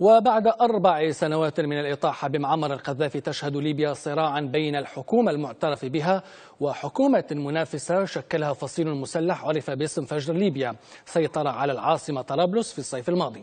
وبعد أربع سنوات من الإطاحة بمعمر القذافي تشهد ليبيا صراعا بين الحكومة المعترف بها وحكومة منافسة شكلها فصيل مسلح عرف باسم فجر ليبيا سيطر على العاصمة طرابلس في الصيف الماضي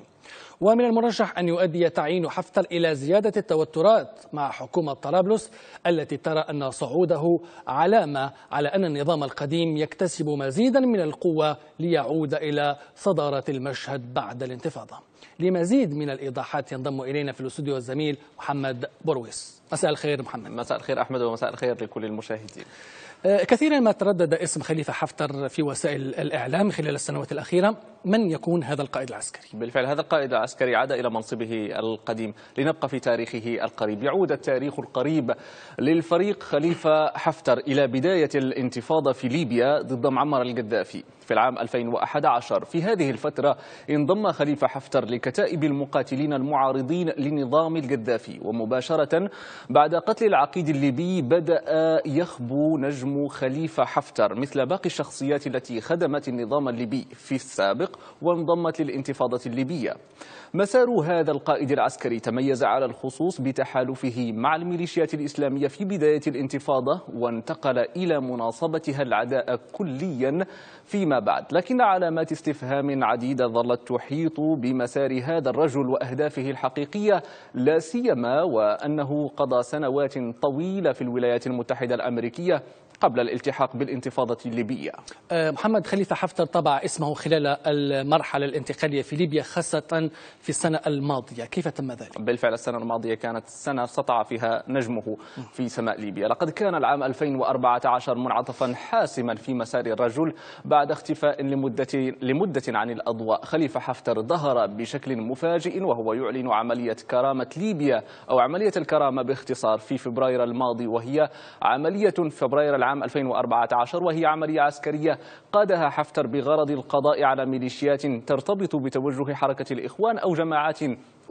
ومن المرشح أن يؤدي تعيين حفتر إلى زيادة التوترات مع حكومة طرابلس التي ترى أن صعوده علامة على أن النظام القديم يكتسب مزيدا من القوة ليعود إلى صدارة المشهد بعد الانتفاضة لمزيد من الإيضاحات ينضم إلينا في الاستوديو الزميل محمد برويس مساء الخير محمد مساء الخير أحمد ومساء الخير لكل المشاهدين أه، كثيرا ما تردد اسم خليفة حفتر في وسائل الإعلام خلال السنوات الأخيرة من يكون هذا القائد العسكري؟ بالفعل هذا قائد عسكري عاد إلى منصبه القديم لنبقى في تاريخه القريب يعود التاريخ القريب للفريق خليفة حفتر إلى بداية الانتفاضة في ليبيا ضد معمر القذافي في العام 2011 في هذه الفترة انضم خليفة حفتر لكتائب المقاتلين المعارضين لنظام القذافي ومباشرة بعد قتل العقيد الليبي بدأ يخبو نجم خليفة حفتر مثل باقي الشخصيات التي خدمت النظام الليبي في السابق وانضمت للانتفاضة الليبية مسار هذا القائد العسكري تميز على الخصوص بتحالفه مع الميليشيات الإسلامية في بداية الانتفاضة وانتقل إلى مناصبتها العداء كليا فيما بعد لكن علامات استفهام عديدة ظلت تحيط بمسار هذا الرجل وأهدافه الحقيقية لا سيما وأنه قضى سنوات طويلة في الولايات المتحدة الأمريكية قبل الالتحاق بالانتفاضة الليبية أه، محمد خليفة حفتر طبع اسمه خلال المرحلة الانتقالية في ليبيا خاصة في السنة الماضية كيف تم ذلك؟ بالفعل السنة الماضية كانت سنة سطع فيها نجمه في سماء ليبيا لقد كان العام 2014 منعطفا حاسما في مسار الرجل بعد اختفاء لمدة, لمدة عن الأضواء خليفة حفتر ظهر بشكل مفاجئ وهو يعلن عملية كرامة ليبيا أو عملية الكرامة باختصار في فبراير الماضي وهي عملية فبراير العام 2014 وهي عملية عسكرية قادها حفتر بغرض القضاء على ميليشيات ترتبط بتوجه حركة إخوان أو جماعات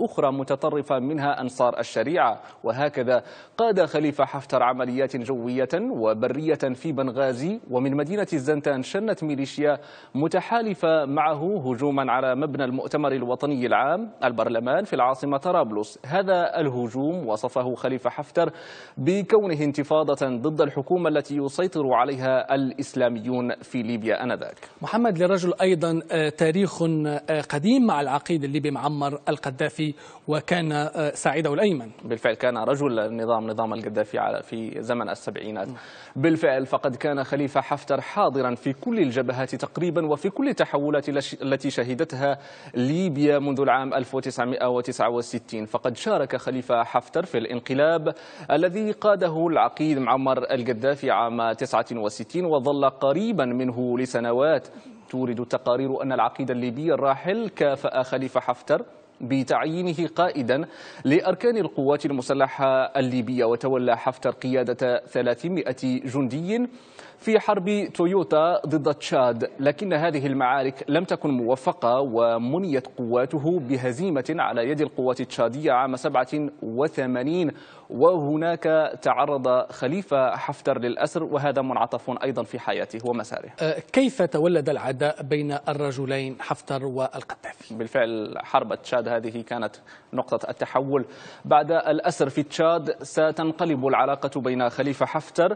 أخرى متطرفة منها أنصار الشريعة وهكذا قاد خليفة حفتر عمليات جوية وبرية في بنغازي ومن مدينة الزنتان شنت ميليشيا متحالفة معه هجوما على مبنى المؤتمر الوطني العام البرلمان في العاصمة طرابلس هذا الهجوم وصفه خليفة حفتر بكونه انتفاضة ضد الحكومة التي يسيطر عليها الإسلاميون في ليبيا أنذاك محمد لرجل أيضا آه، تاريخ آه، قديم مع العقيد الليبي معمر القذافي القذافي وكان آه، سعيد الأيمن بالفعل كان رجل النظام نظام القذافي في زمن السبعينات بالفعل فقد كان خليفة حفتر حاضرا في كل الجبهات تقريبا وفي كل التحولات التي شهدتها ليبيا منذ العام 1969 فقد شارك خليفة حفتر في الانقلاب الذي قاده العقيد معمر القذافي عام 69 وظل قريبا منه لسنوات تورد التقارير أن العقيد الليبي الراحل كافأ خليفة حفتر بتعيينه قائدا لأركان القوات المسلحة الليبية وتولى حفتر قيادة 300 جندي في حرب تويوتا ضد تشاد لكن هذه المعارك لم تكن موفقة ومنيت قواته بهزيمة على يد القوات التشادية عام 87 وهناك تعرض خليفة حفتر للأسر وهذا منعطف أيضا في حياته ومساره أه، كيف تولد العداء بين الرجلين حفتر والقذافي؟ بالفعل حرب تشاد هذه كانت نقطة التحول بعد الأسر في تشاد ستنقلب العلاقة بين خليفة حفتر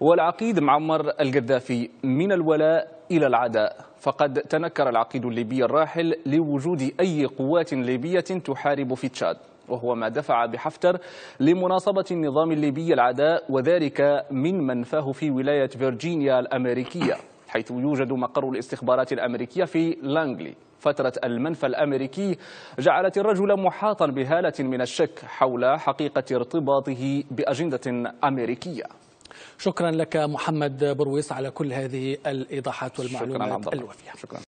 والعقيد معمر القذافي من الولاء إلى العداء فقد تنكر العقيد الليبي الراحل لوجود أي قوات ليبية تحارب في تشاد وهو ما دفع بحفتر لمناصبة النظام الليبي العداء وذلك من منفاه في ولاية فيرجينيا الأمريكية حيث يوجد مقر الاستخبارات الأمريكية في لانغلي فترة المنفى الأمريكي جعلت الرجل محاطا بهالة من الشك حول حقيقة ارتباطه بأجندة أمريكية شكرا لك محمد برويس على كل هذه الإيضاحات والمعلومات الوفية شكرا